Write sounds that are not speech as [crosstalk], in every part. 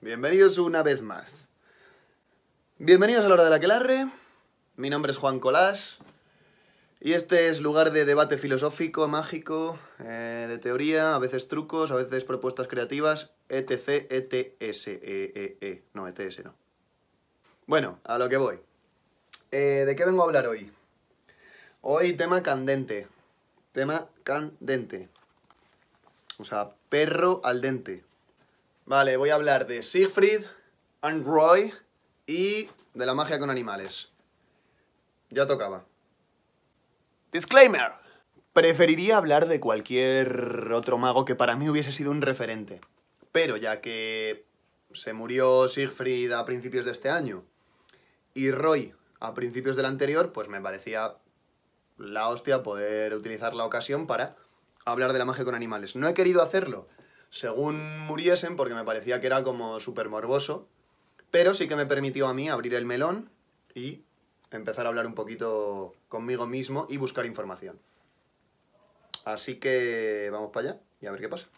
Bienvenidos una vez más. Bienvenidos a la hora de la quelarre. Mi nombre es Juan Colás. Y este es lugar de debate filosófico, mágico, eh, de teoría, a veces trucos, a veces propuestas creativas, etc, ETS, e, e, e, No, ETS no. Bueno, a lo que voy. Eh, ¿De qué vengo a hablar hoy? Hoy tema candente. Tema candente. O sea, perro al dente. Vale, voy a hablar de Siegfried, and Roy y de la magia con animales. Ya tocaba. Disclaimer. Preferiría hablar de cualquier otro mago que para mí hubiese sido un referente. Pero ya que se murió Siegfried a principios de este año y Roy a principios del anterior, pues me parecía la hostia poder utilizar la ocasión para hablar de la magia con animales. No he querido hacerlo según muriesen, porque me parecía que era como súper morboso, pero sí que me permitió a mí abrir el melón y empezar a hablar un poquito conmigo mismo y buscar información. Así que vamos para allá y a ver qué pasa.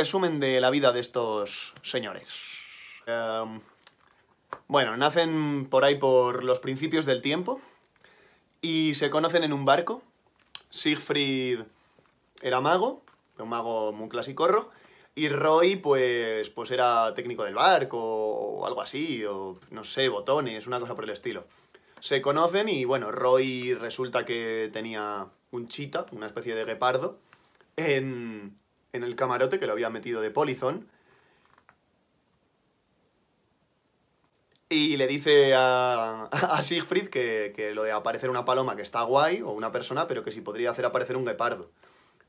resumen de la vida de estos señores. Em, bueno, nacen por ahí por los principios del tiempo y se conocen en un barco. Siegfried era mago, un mago muy clasicorro, y Roy pues, pues era técnico del barco o algo así, o no sé, botones, una cosa por el estilo. Se conocen y bueno, Roy resulta que tenía un chita, una especie de guepardo, en, en el camarote que lo había metido de polizón. Y le dice a, [laughs] a Siegfried que, lo de aparecer una paloma que está guay, o una persona, pero que si podría hacer aparecer un guepardo.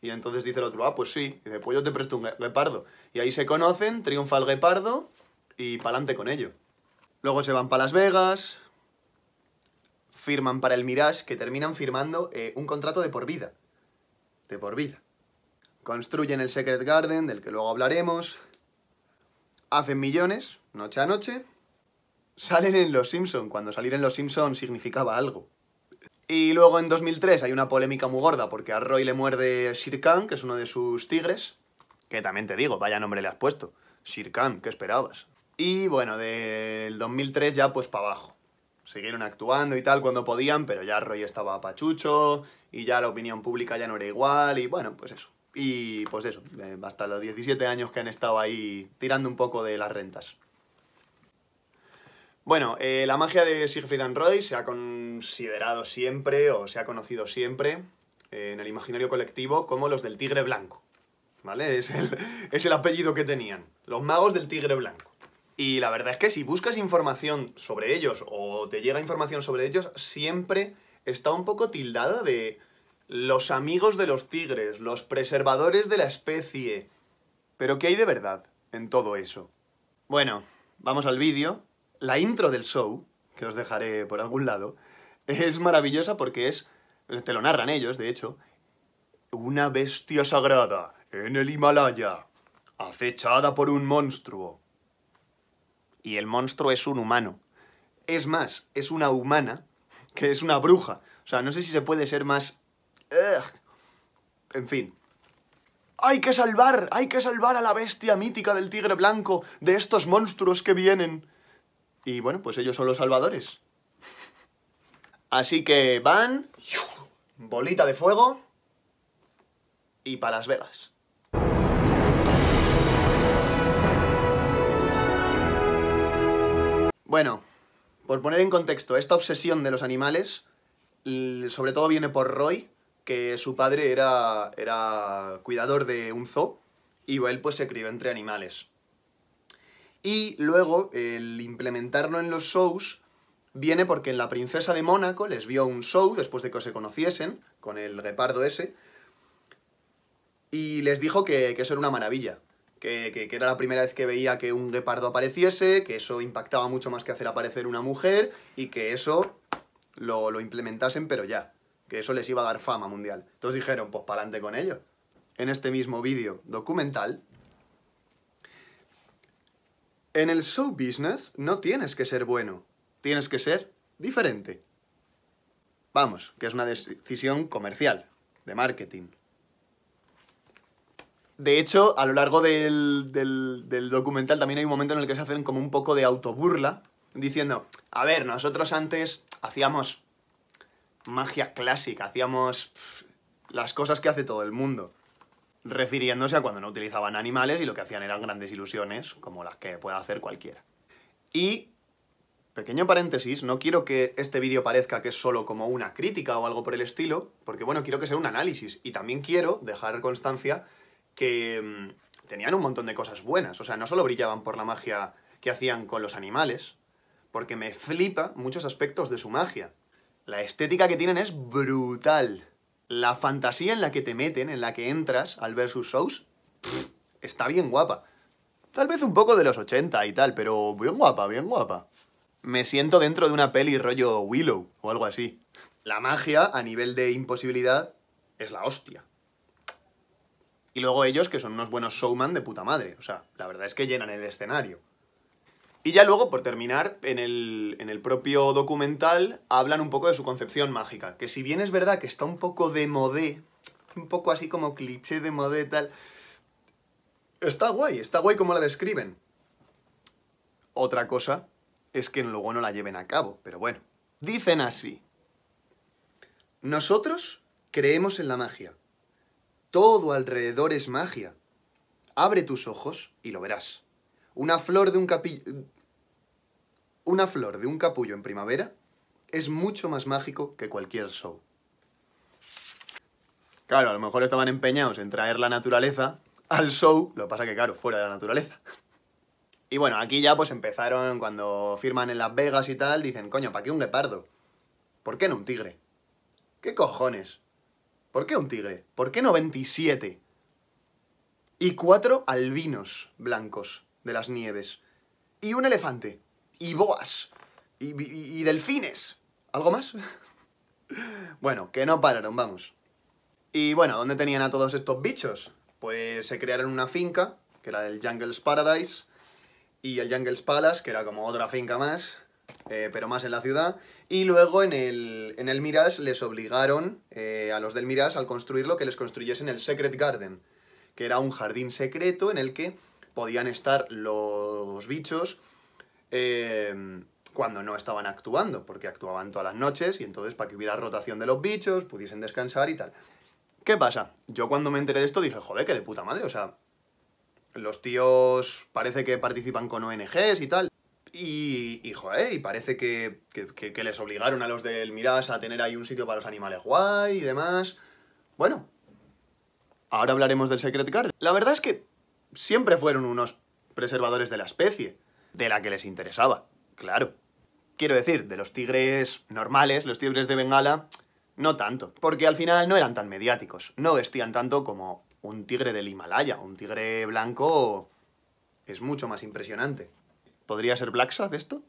Y entonces dice el otro, ah, pues sí, y dice, pues yo te presto un guepardo. Y ahí se conocen, triunfa el guepardo, y pa'lante con ello. Luego se van para Las Vegas, firman para el Mirage, que terminan firmando eh, un contrato de por vida. De por vida construyen el Secret Garden, del que luego hablaremos, hacen millones, noche a noche, salen en Los Simpson, cuando salir en Los Simpson significaba algo. Y luego en 2003 hay una polémica muy gorda, porque a Roy le muerde Sir que es uno de sus tigres, que también te digo, vaya nombre le has puesto, Sir ¿qué esperabas? Y bueno, del 2003 ya pues para abajo. Siguieron actuando y tal cuando podían, pero ya Roy estaba pachucho, y ya la opinión pública ya no era igual, y bueno, pues eso. Y pues eso, eh, hasta los 17 años que han estado ahí tirando un poco de las rentas. Bueno, eh, la magia de Siegfried and Roy se ha considerado siempre, o se ha conocido siempre, eh, en el imaginario colectivo, como los del tigre blanco. ¿Vale? Es el, [laughs] es el apellido que tenían, los magos del tigre blanco. Y la verdad es que si buscas información sobre ellos, o te llega información sobre ellos, siempre está un poco tildada de los amigos de los tigres, los preservadores de la especie. Pero ¿qué hay de verdad en todo eso? Bueno, vamos al vídeo. La intro del show, que os dejaré por algún lado, es maravillosa porque es, te lo narran ellos, de hecho, una bestia sagrada en el Himalaya, acechada por un monstruo. Y el monstruo es un humano. Es más, es una humana que es una bruja. O sea, no sé si se puede ser más en fin. Hay que salvar, hay que salvar a la bestia mítica del tigre blanco de estos monstruos que vienen. Y bueno, pues ellos son los salvadores. Así que van, bolita de fuego y para Las Vegas. Bueno, por poner en contexto, esta obsesión de los animales sobre todo viene por Roy, que su padre era, era cuidador de un zoo y él pues se crió entre animales. Y luego el implementarlo en los shows viene porque en La Princesa de Mónaco les vio un show después de que se conociesen con el guepardo ese y les dijo que, eso era una maravilla, que, era la primera vez que veía que un guepardo apareciese, que eso impactaba mucho más que hacer aparecer una mujer y que eso lo implementasen, pero ya que eso les iba a dar fama mundial. Entonces dijeron, pues para adelante con ello. En este mismo vídeo documental, en el show business no tienes que ser bueno, tienes que ser diferente. Vamos, que es una decisión comercial, de marketing. De hecho, a lo largo del, documental también hay un momento en el que se hacen como un poco de autoburla, diciendo, a ver, nosotros antes hacíamos magia clásica, hacíamos las cosas que hace todo el mundo. Refiriéndose a cuando no utilizaban animales y lo que hacían eran grandes ilusiones, como las que puede hacer cualquiera. Y, pequeño paréntesis, no quiero que este vídeo parezca que es solo como una crítica o algo por el estilo, porque bueno, quiero que sea un análisis. Y también quiero dejar constancia que mm, tenían un montón de cosas buenas. O sea, no solo brillaban por la magia que hacían con los animales, porque me flipa muchos aspectos de su magia. La estética que tienen es brutal. La fantasía en la que te meten, en la que entras al ver sus shows, está bien guapa. Tal vez un poco de los 80 y tal, pero bien guapa, bien guapa. Me siento dentro de una peli rollo Willow o algo así. La magia, a nivel de imposibilidad, es la hostia. Y luego ellos, que son unos buenos showman de puta madre. O sea, la verdad es que llenan el escenario. Y ya luego, por terminar, en el, propio documental hablan un poco de su concepción mágica, que si bien es verdad que está un poco de modé, un poco así como cliché de modé tal, está guay, está guay como la describen. Otra cosa es que luego no la lleven a cabo, pero bueno. Dicen así. Nosotros creemos en la magia. Todo alrededor es magia. Abre tus ojos y lo verás. Una flor de un capillo... Una flor de un capullo en primavera es mucho más mágico que cualquier show. Claro, a lo mejor estaban empeñados en traer la naturaleza al show, lo que pasa que claro, fuera de la naturaleza. Y bueno, aquí ya pues empezaron cuando firman en Las Vegas y tal, dicen, coño, ¿para qué un guepardo? ¿Por qué no un tigre? ¿Qué cojones? ¿Por qué un tigre? ¿Por qué no 27? Y cuatro albinos blancos de las nieves. Y un elefante. Y boas. Y, delfines. ¿Algo más? [laughs] bueno, que no pararon, vamos. Y bueno, ¿dónde tenían a todos estos bichos? Pues se crearon una finca, que era el Jungle's Paradise, y el Jungle's Palace, que era como otra finca más, eh, pero más en la ciudad. Y luego en el, en el Mirage les obligaron eh, a los del Mirage al construirlo que les construyesen el Secret Garden, que era un jardín secreto en el que podían estar los bichos eh, cuando no estaban actuando, porque actuaban todas las noches y entonces para que hubiera rotación de los bichos, pudiesen descansar y tal. ¿Qué pasa? Yo cuando me enteré de esto dije, joder, que de puta madre, o sea, los tíos parece que participan con ONGs y tal. Y, y joder, y parece que, que, les obligaron a los del Miras a tener ahí un sitio para los animales guay y demás. Bueno, ahora hablaremos del Secret Garden. La verdad es que siempre fueron unos preservadores de la especie, de la que les interesaba, claro. Quiero decir, de los tigres normales, los tigres de Bengala, no tanto, porque al final no eran tan mediáticos, no vestían tanto como un tigre del Himalaya, un tigre blanco es mucho más impresionante. ¿Podría ser Black esto?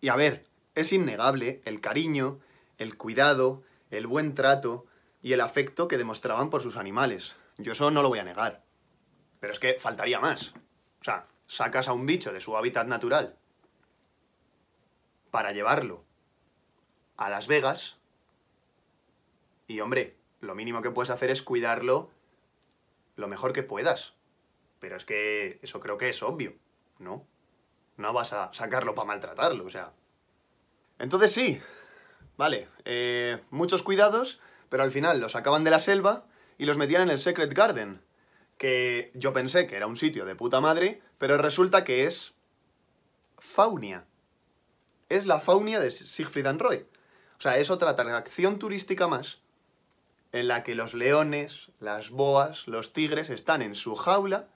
Y a ver, es innegable el cariño, el cuidado, el buen trato y el afecto que demostraban por sus animales. Yo eso no lo voy a negar. Pero es que faltaría más. O sea, sacas a un bicho de su hábitat natural para llevarlo a Las Vegas y, hombre, lo mínimo que puedes hacer es cuidarlo lo mejor que puedas. Pero es que eso creo que es obvio, ¿no? No vas a sacarlo para maltratarlo, o sea... Entonces sí, vale, eh, muchos cuidados, pero al final los sacaban de la selva y los metían en el Secret Garden, que yo pensé que era un sitio de puta madre, pero resulta que es Faunia. Es la Faunia de Siegfried and Roy. O sea, es otra atracción turística más en la que los leones, las boas, los tigres están en su jaula,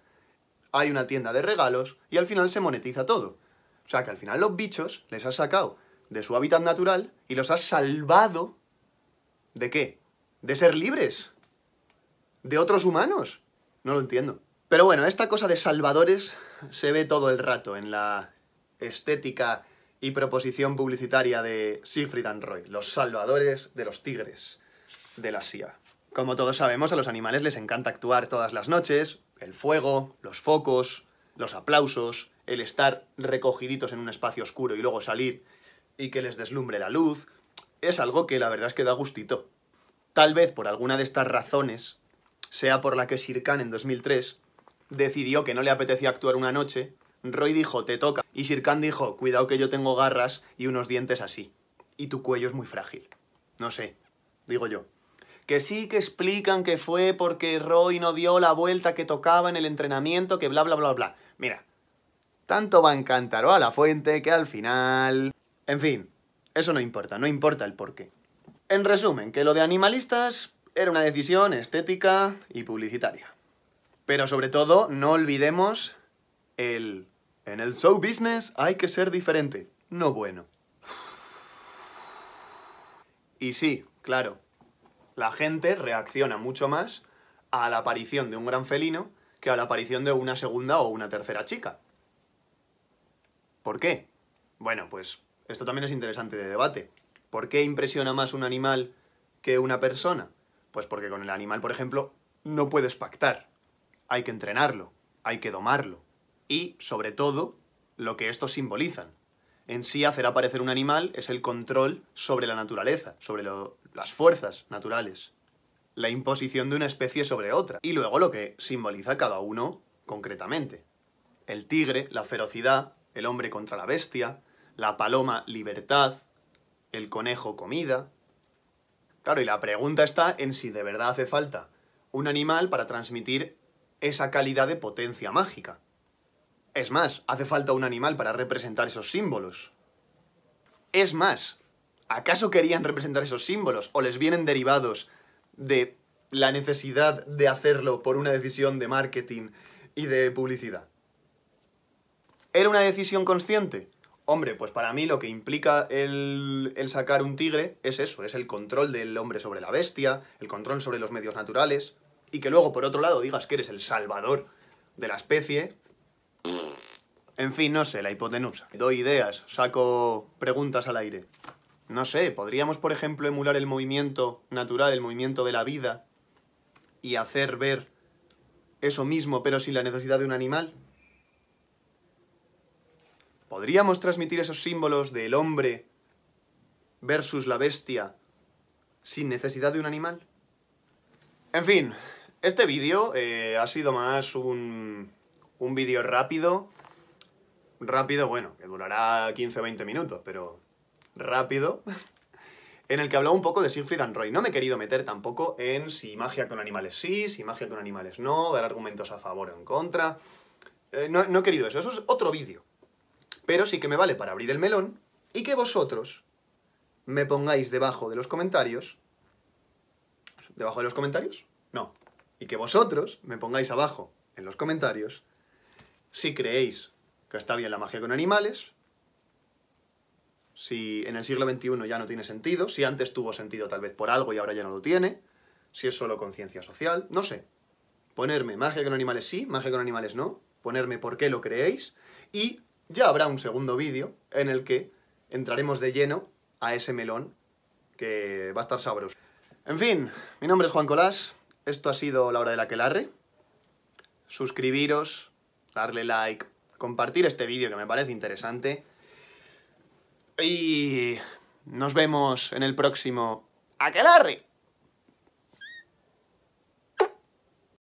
hay una tienda de regalos y al final se monetiza todo. O sea que al final los bichos les has sacado de su hábitat natural y los has salvado de qué? De ser libres. De otros humanos. No lo entiendo. Pero bueno, esta cosa de salvadores se ve todo el rato en la estética y proposición publicitaria de Siegfried and Roy, los salvadores de los tigres de la SIA. Como todos sabemos, a los animales les encanta actuar todas las noches, el fuego, los focos, los aplausos, el estar recogiditos en un espacio oscuro y luego salir y que les deslumbre la luz, es algo que la verdad es que da gustito. Tal vez por alguna de estas razones sea por la que Sirkan en 2003 decidió que no le apetecía actuar una noche, Roy dijo, te toca, y Sirkan dijo, cuidado que yo tengo garras y unos dientes así, y tu cuello es muy frágil. No sé, digo yo. Que sí que explican que fue porque Roy no dio la vuelta que tocaba en el entrenamiento, que bla bla bla bla. Mira, tanto va encantar o a la fuente que al final... En fin, eso no importa, no importa el porqué. En resumen, que lo de animalistas, era una decisión estética y publicitaria. Pero sobre todo, no olvidemos el... En el show business hay que ser diferente, no bueno. Y sí, claro, la gente reacciona mucho más a la aparición de un gran felino que a la aparición de una segunda o una tercera chica. ¿Por qué? Bueno, pues esto también es interesante de debate. ¿Por qué impresiona más un animal que una persona? Pues porque con el animal, por ejemplo, no puedes pactar. Hay que entrenarlo, hay que domarlo. Y, sobre todo, lo que estos simbolizan. En sí, hacer aparecer un animal es el control sobre la naturaleza, sobre las fuerzas naturales. La imposición de una especie sobre otra. Y luego lo que simboliza cada uno concretamente. El tigre, la ferocidad, el hombre contra la bestia, la paloma, libertad, el conejo, comida, Claro, y la pregunta está en si de verdad hace falta un animal para transmitir esa calidad de potencia mágica. Es más, hace falta un animal para representar esos símbolos. Es más, ¿acaso querían representar esos símbolos o les vienen derivados de la necesidad de hacerlo por una decisión de marketing y de publicidad? ¿Era una decisión consciente? Hombre, pues para mí lo que implica el, sacar un tigre es eso, es el control del hombre sobre la bestia, el control sobre los medios naturales, y que luego, por otro lado, digas que eres el salvador de la especie. En fin, no sé, la hipotenusa. Doy ideas, saco preguntas al aire. No sé, podríamos, por ejemplo, emular el movimiento natural, el movimiento de la vida, y hacer ver eso mismo, pero sin la necesidad de un animal. ¿Podríamos transmitir esos símbolos del hombre versus la bestia sin necesidad de un animal? En fin, este vídeo eh, ha sido más un, un vídeo rápido. Rápido, bueno, que durará 15 o 20 minutos, pero rápido. [laughs] en el que hablaba un poco de Siegfried and Roy. No me he querido meter tampoco en si magia con animales sí, si magia con animales no, dar argumentos a favor o en contra. Eh, no he querido eso, eso es otro vídeo pero sí que me vale para abrir el melón y que vosotros me pongáis debajo de los comentarios. ¿Debajo de los comentarios? No. Y que vosotros me pongáis abajo en los comentarios si creéis que está bien la magia con animales, si en el siglo XXI ya no tiene sentido, si antes tuvo sentido tal vez por algo y ahora ya no lo tiene, si es solo conciencia social, no sé. Ponerme magia con animales sí, magia con animales no, ponerme por qué lo creéis y ya habrá un segundo vídeo en el que entraremos de lleno a ese melón que va a estar sabroso. En fin, mi nombre es Juan Colás, esto ha sido La Hora de la Suscribiros, darle like, compartir este vídeo que me parece interesante. Y nos vemos en el próximo Aquelarre.